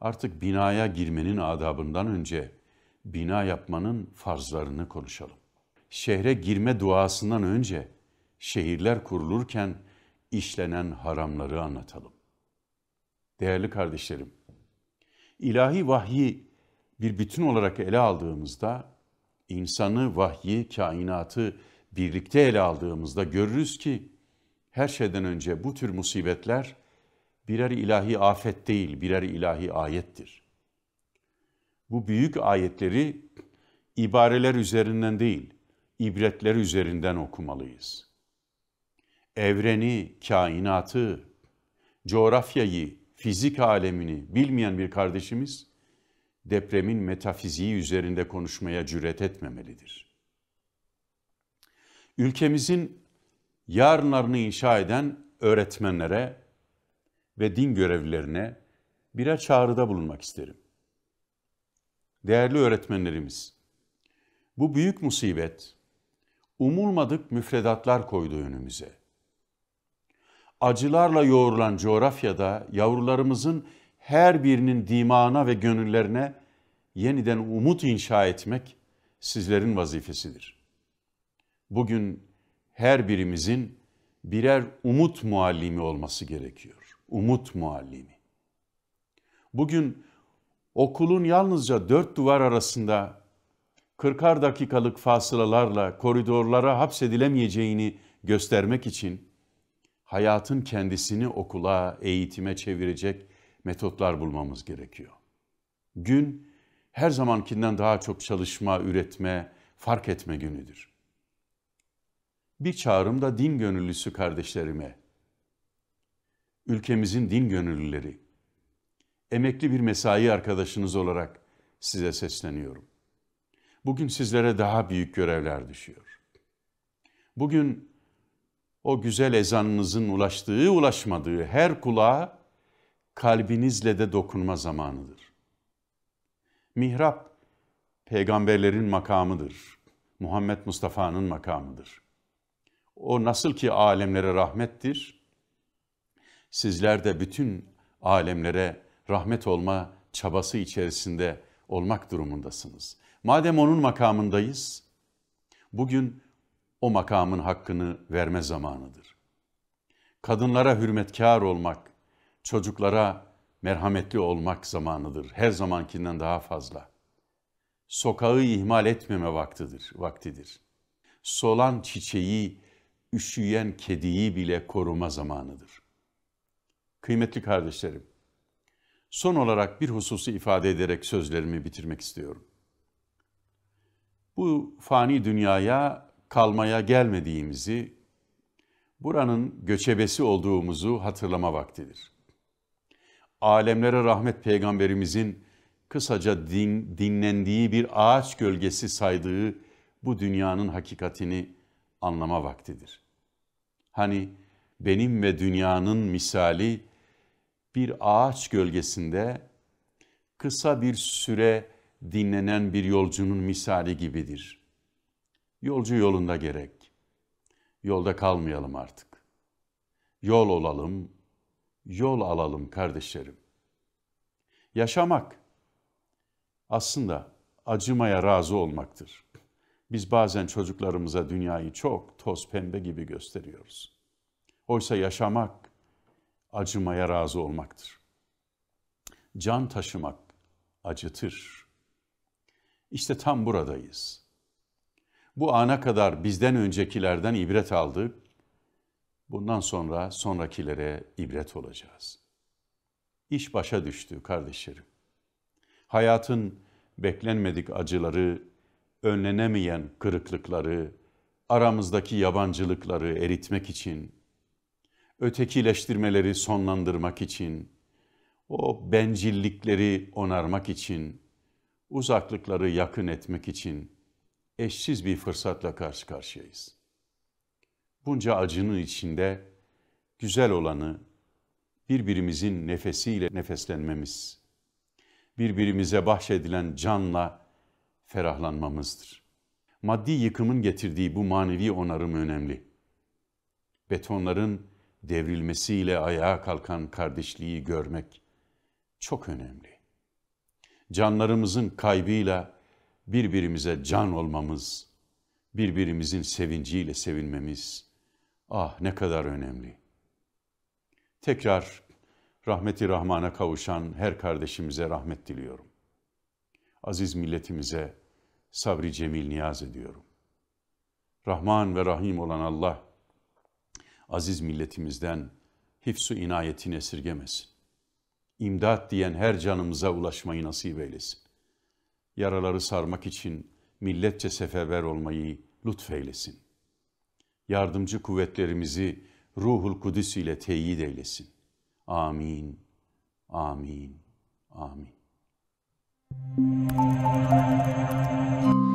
artık binaya girmenin adabından önce bina yapmanın farzlarını konuşalım. Şehre girme duasından önce şehirler kurulurken işlenen haramları anlatalım. Değerli kardeşlerim, ilahi vahyi bir bütün olarak ele aldığımızda, insanı, vahyi, kainatı birlikte ele aldığımızda görürüz ki her şeyden önce bu tür musibetler birer ilahi afet değil, birer ilahi ayettir. Bu büyük ayetleri ibareler üzerinden değil, ibretler üzerinden okumalıyız. Evreni, kainatı, coğrafyayı, fizik alemini bilmeyen bir kardeşimiz depremin metafiziği üzerinde konuşmaya cüret etmemelidir. Ülkemizin yarınlarını inşa eden öğretmenlere, ve din görevlilerine birer çağrıda bulunmak isterim. Değerli öğretmenlerimiz, bu büyük musibet umulmadık müfredatlar koydu önümüze. Acılarla yoğrulan coğrafyada yavrularımızın her birinin dimağına ve gönüllerine yeniden umut inşa etmek sizlerin vazifesidir. Bugün her birimizin birer umut muallimi olması gerekiyor umut muallimi. Bugün okulun yalnızca dört duvar arasında kırkar dakikalık fasılalarla koridorlara hapsedilemeyeceğini göstermek için hayatın kendisini okula, eğitime çevirecek metotlar bulmamız gerekiyor. Gün her zamankinden daha çok çalışma, üretme, fark etme günüdür. Bir çağrım da din gönüllüsü kardeşlerime ülkemizin din gönüllüleri, emekli bir mesai arkadaşınız olarak size sesleniyorum. Bugün sizlere daha büyük görevler düşüyor. Bugün o güzel ezanınızın ulaştığı ulaşmadığı her kulağa kalbinizle de dokunma zamanıdır. Mihrap peygamberlerin makamıdır. Muhammed Mustafa'nın makamıdır. O nasıl ki alemlere rahmettir, Sizler de bütün alemlere rahmet olma çabası içerisinde olmak durumundasınız. Madem onun makamındayız, bugün o makamın hakkını verme zamanıdır. Kadınlara hürmetkar olmak, çocuklara merhametli olmak zamanıdır. Her zamankinden daha fazla. Sokağı ihmal etmeme vaktidir, vaktidir. Solan çiçeği, üşüyen kediyi bile koruma zamanıdır. Kıymetli kardeşlerim, son olarak bir hususu ifade ederek sözlerimi bitirmek istiyorum. Bu fani dünyaya kalmaya gelmediğimizi, buranın göçebesi olduğumuzu hatırlama vaktidir. Alemlere rahmet peygamberimizin kısaca din, dinlendiği bir ağaç gölgesi saydığı bu dünyanın hakikatini anlama vaktidir. Hani benim ve dünyanın misali bir ağaç gölgesinde kısa bir süre dinlenen bir yolcunun misali gibidir. Yolcu yolunda gerek. Yolda kalmayalım artık. Yol olalım, yol alalım kardeşlerim. Yaşamak aslında acımaya razı olmaktır. Biz bazen çocuklarımıza dünyayı çok toz pembe gibi gösteriyoruz. Oysa yaşamak acımaya razı olmaktır. Can taşımak acıtır. İşte tam buradayız. Bu ana kadar bizden öncekilerden ibret aldık. Bundan sonra sonrakilere ibret olacağız. İş başa düştü kardeşlerim. Hayatın beklenmedik acıları, önlenemeyen kırıklıkları, aramızdaki yabancılıkları eritmek için ötekileştirmeleri sonlandırmak için, o bencillikleri onarmak için, uzaklıkları yakın etmek için eşsiz bir fırsatla karşı karşıyayız. Bunca acının içinde güzel olanı birbirimizin nefesiyle nefeslenmemiz, birbirimize bahşedilen canla ferahlanmamızdır. Maddi yıkımın getirdiği bu manevi onarım önemli. Betonların devrilmesiyle ayağa kalkan kardeşliği görmek çok önemli. Canlarımızın kaybıyla birbirimize can olmamız, birbirimizin sevinciyle sevinmemiz, ah ne kadar önemli. Tekrar rahmeti rahmana kavuşan her kardeşimize rahmet diliyorum. Aziz milletimize sabri cemil niyaz ediyorum. Rahman ve Rahim olan Allah aziz milletimizden hifsu inayetini esirgemesin. İmdat diyen her canımıza ulaşmayı nasip eylesin. Yaraları sarmak için milletçe seferber olmayı lütfeylesin. Yardımcı kuvvetlerimizi ruhul kudüs ile teyit eylesin. Amin, amin, amin. Müzik